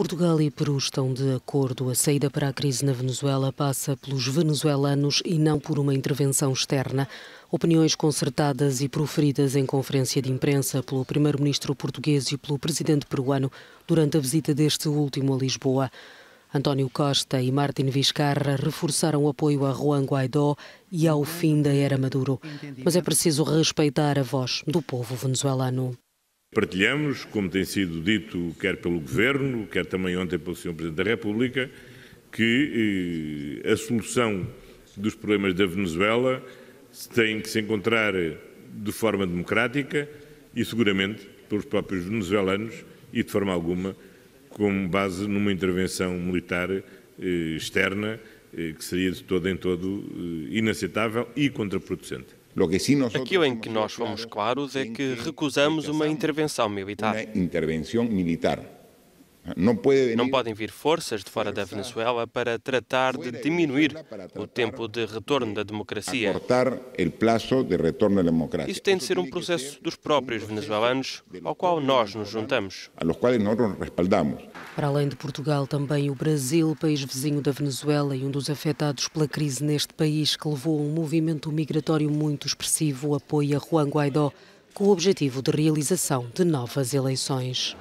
Portugal e Peru estão de acordo. A saída para a crise na Venezuela passa pelos venezuelanos e não por uma intervenção externa. Opiniões concertadas e proferidas em conferência de imprensa pelo primeiro-ministro português e pelo presidente peruano durante a visita deste último a Lisboa. António Costa e Martin Vizcarra reforçaram o apoio a Juan Guaidó e ao fim da era Maduro. Mas é preciso respeitar a voz do povo venezuelano. Partilhamos, como tem sido dito, quer pelo Governo, quer também ontem pelo Sr. Presidente da República, que eh, a solução dos problemas da Venezuela tem que se encontrar de forma democrática e seguramente pelos próprios venezuelanos e de forma alguma com base numa intervenção militar eh, externa eh, que seria de todo em todo inaceitável e contraproducente. Aquilo em que nós fomos claros é que recusamos uma intervenção militar. Não podem vir forças de fora da Venezuela para tratar de diminuir o tempo de retorno da democracia. Isso tem de ser um processo dos próprios venezuelanos, ao qual nós nos juntamos. Para além de Portugal, também o Brasil, país vizinho da Venezuela e um dos afetados pela crise neste país, que levou a um movimento migratório muito expressivo, apoia Juan Guaidó com o objetivo de realização de novas eleições.